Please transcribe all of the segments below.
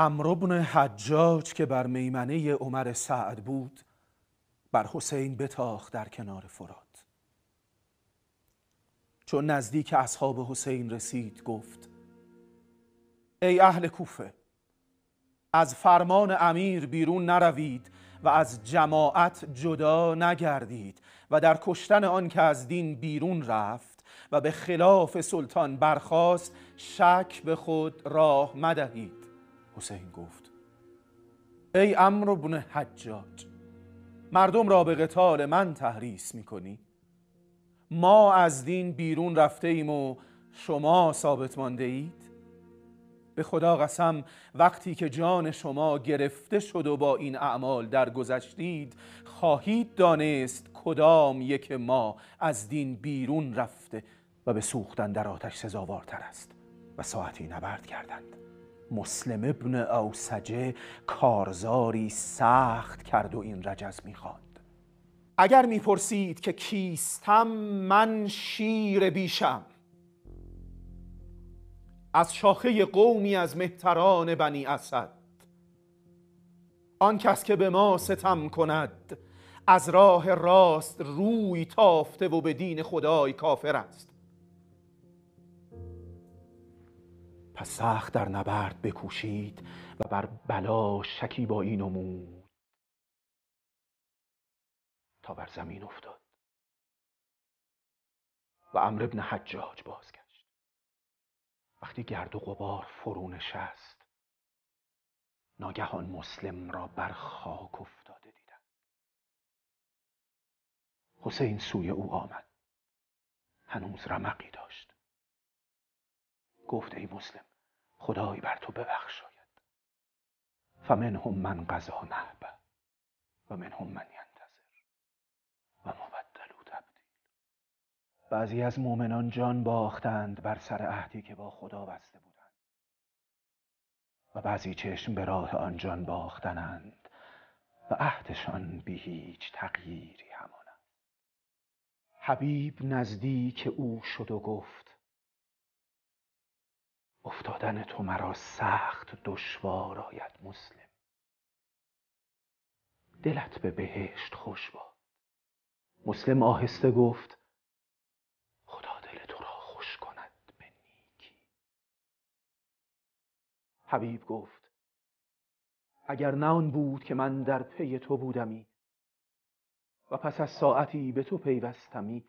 امروبن حجاج که بر میمنه عمر سعد بود بر حسین بتاخ در کنار فرات چون نزدیک اصحاب حسین رسید گفت ای اهل کوفه از فرمان امیر بیرون نروید و از جماعت جدا نگردید و در کشتن آن که از دین بیرون رفت و به خلاف سلطان برخاست شک به خود راه مدهید حسین گفت ای امر بن حجاج مردم را به قتال من تحریس میکنی ما از دین بیرون رفته ایم و شما ثابت مانده اید به خدا قسم وقتی که جان شما گرفته شد و با این اعمال درگذشتید خواهید دانست کدام یک ما از دین بیرون رفته و به سوختن در آتش سزاوارتر است و ساعتی نبرد کردند مسلم ابن اوسجه کارزاری سخت کرد و این رجز میخواند اگر میپرسید که کیستم من شیر بیشم از شاخه قومی از مهتران بنی اسد آن کس که به ما ستم کند از راه راست روی تافته و به دین خدای کافر است پس سخت در نبرد بکوشید و بر بلا این نمود تا بر زمین افتاد و امر ابن حجاج بازگشت وقتی گرد و غبار فرو نشست ناگهان مسلم را بر خاک افتاده دیدند حسین سوی او آمد هنوز رمقی داشت گفت ای مسلم خدای بر تو ببخشاید فمنهم من قضا نهبه و منهم من ینتظر و ما بدلو تبدیل بعضی از مؤمنان جان باختند بر سر عهدی که با خدا بسته بودند و بعضی چشم به راه آن جان باختنند و عهدشان به هیچ تغییری همان است حبیب نزدیک او شد و گفت افتادن تو مرا سخت دشوار آید مسلم دلت به بهشت خوش باد مسلم آهسته گفت خدا دل تو را خوش کند به نیکی حبیب گفت اگر نه آن بود که من در پی تو بودمی و پس از ساعتی به تو پیوستمی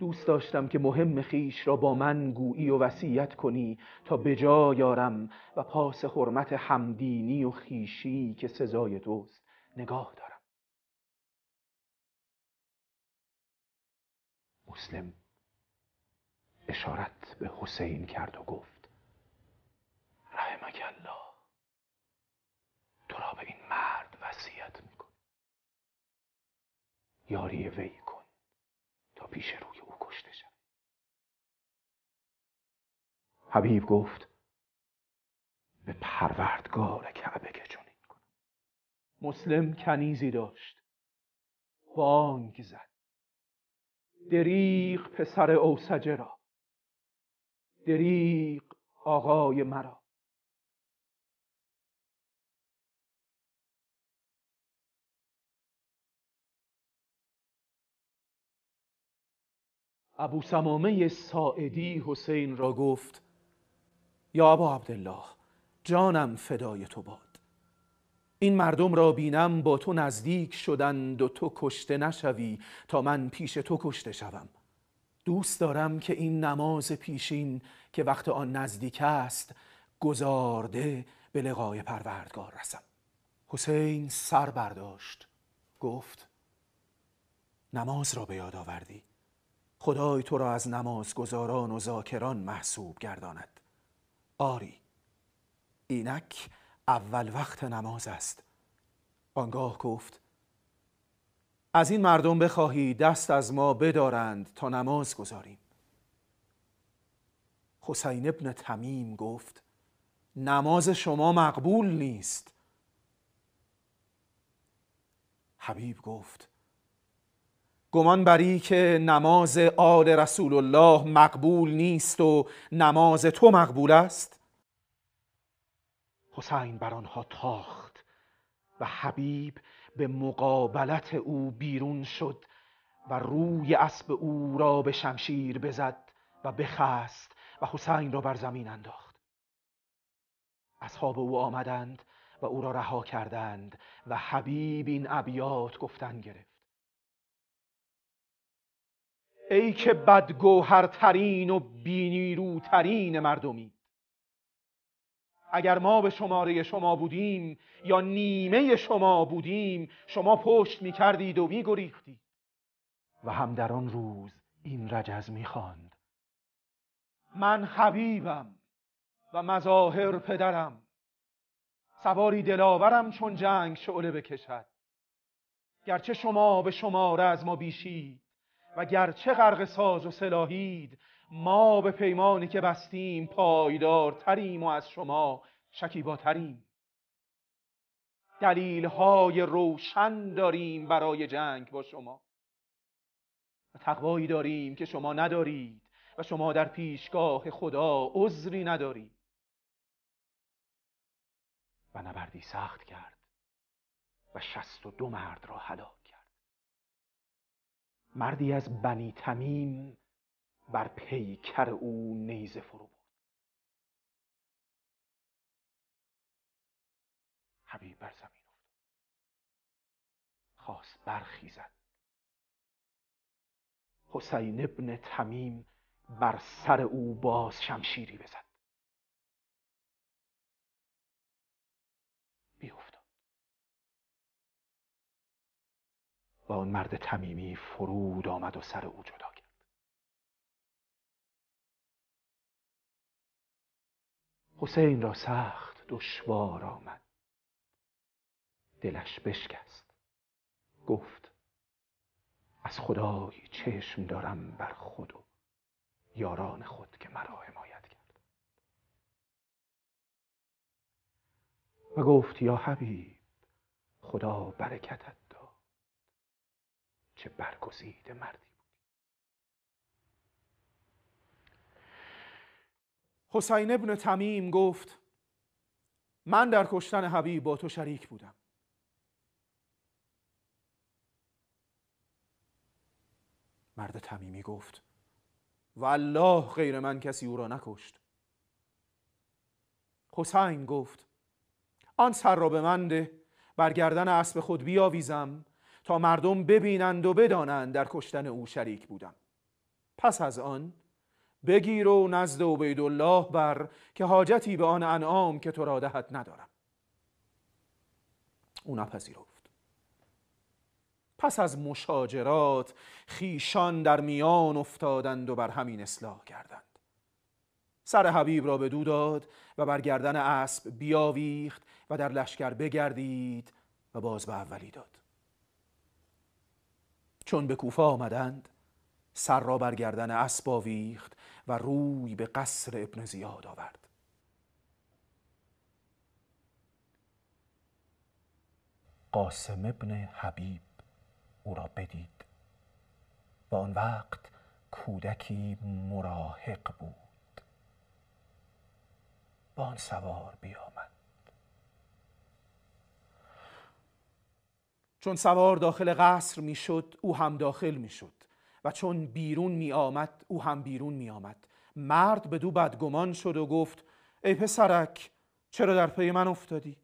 دوست داشتم که مهم خیش را با من گویی و وصیت کنی تا به جا یارم و پاس حرمت همدینی و خیشی که سزای توست نگاه دارم مسلم اشارت به حسین کرد و گفت رحمک الله تو را به این مرد وصیت میکن یاری وی کن تا پیش رو حبیب گفت به پروردگار کعبه که چنین کنم مسلم کنیزی داشت بانگ زد دریق پسر اوسجه را دریق آقای مرا ابو سمامه ساعدی حسین را گفت یا ابا عبدالله جانم فدای تو باد این مردم را بینم با تو نزدیک شدند و تو کشته نشوی تا من پیش تو کشته شوم دوست دارم که این نماز پیشین که وقت آن نزدیک است گزارده به لقای پروردگار رسم حسین سر برداشت گفت نماز را به یاد آوردی خدای تو را از نمازگزاران و زاکران محسوب گرداند آری اینک اول وقت نماز است آنگاه گفت از این مردم بخواهی دست از ما بدارند تا نماز گذاریم حسین ابن تمیم گفت نماز شما مقبول نیست حبیب گفت گمان بری که نماز آل رسول الله مقبول نیست و نماز تو مقبول است حسین بر آنها تاخت و حبیب به مقابلت او بیرون شد و روی اسب او را به شمشیر بزد و بخست و حسین را بر زمین انداخت اصحاب او آمدند و او را رها کردند و حبیب این ابیات گفتن گرفت ای که بدگوهرترین و بینیروترین مردمی اگر ما به شماره شما بودیم یا نیمه شما بودیم شما پشت می کردید و می گریختی. و هم در آن روز این رجز می خاند. من حبیبم و مظاهر پدرم سواری دلاورم چون جنگ شعله بکشد گرچه شما به شماره از ما بیشید و گرچه غرق ساز و سلاحید ما به پیمانی که بستیم تریم و از شما شکیباتریم دلیل های روشن داریم برای جنگ با شما و تقوایی داریم که شما ندارید و شما در پیشگاه خدا عذری ندارید و نبردی سخت کرد و شست و دو مرد را هلاک مردی از بنی تمیم بر پیکر او نیزه فرو برد حبیب بر زمین افتاد خواست برخیزد حسین ابن تمیم بر سر او باز شمشیری بزد و آن مرد تمیمی فرود آمد و سر او جدا کرد حسین را سخت دشوار آمد دلش بشکست گفت از خدای چشم دارم بر خود و یاران خود که مرا حمایت کرد و گفت یا حبیب خدا برکتت داد چه برگزیده مردی بود. حسین ابن تمیم گفت من در کشتن حبیب با تو شریک بودم مرد تمیمی گفت والله غیر من کسی او را نکشت حسین گفت آن سر را به من ده بر اسب خود بیاویزم تا مردم ببینند و بدانند در کشتن او شریک بودم پس از آن بگیر و نزد الله بر که حاجتی به آن انعام که تو را دهد ندارم او نپذیرفت پس از مشاجرات خیشان در میان افتادند و بر همین اصلاح کردند سر حبیب را به دو داد و بر گردن اسب بیاویخت و در لشکر بگردید و باز به اولی داد چون به کوفه آمدند سر را برگردن اسب آویخت و روی به قصر ابن زیاد آورد قاسم ابن حبیب او را بدید و آن وقت کودکی مراهق بود با آن سوار بیامد چون سوار داخل قصر میشد او هم داخل میشد و چون بیرون می آمد او هم بیرون می آمد مرد به دو بدگمان شد و گفت ای پسرک چرا در پی من افتادی؟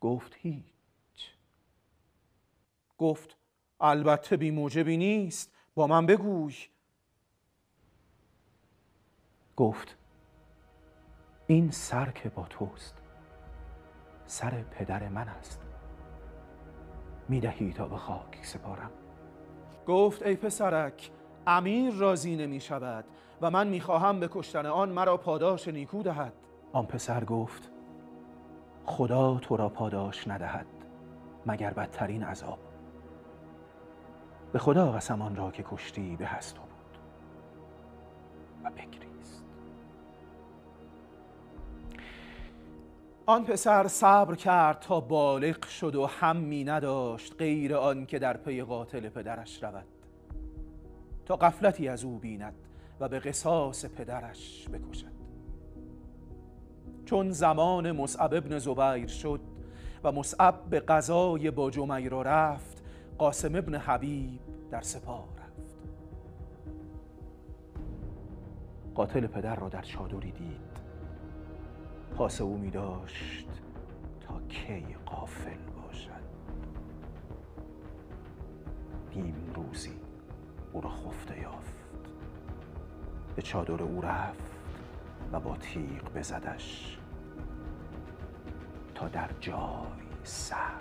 گفت هیچ گفت البته بی موجبی نیست با من بگوی گفت این سرک با توست سر پدر من است میدهی تا به خاک سپارم گفت ای پسرک امیر راضی نمی شود و من میخواهم به کشتن آن مرا پاداش نیکو دهد آن پسر گفت خدا تو را پاداش ندهد مگر بدترین عذاب به خدا قسم آن را که کشتی به هست بود و بگری آن پسر صبر کرد تا بالغ شد و همی نداشت غیر آن که در پی قاتل پدرش رود تا قفلتی از او بیند و به قصاص پدرش بکشد چون زمان مصعب ابن زبیر شد و مصعب به قضای با را رفت قاسم ابن حبیب در سپاه رفت قاتل پدر را در چادری دید پاس او می داشت تا کی قافل باشد نیم روزی او را خفته یافت به چادر او رفت و با تیغ بزدش تا در جای سر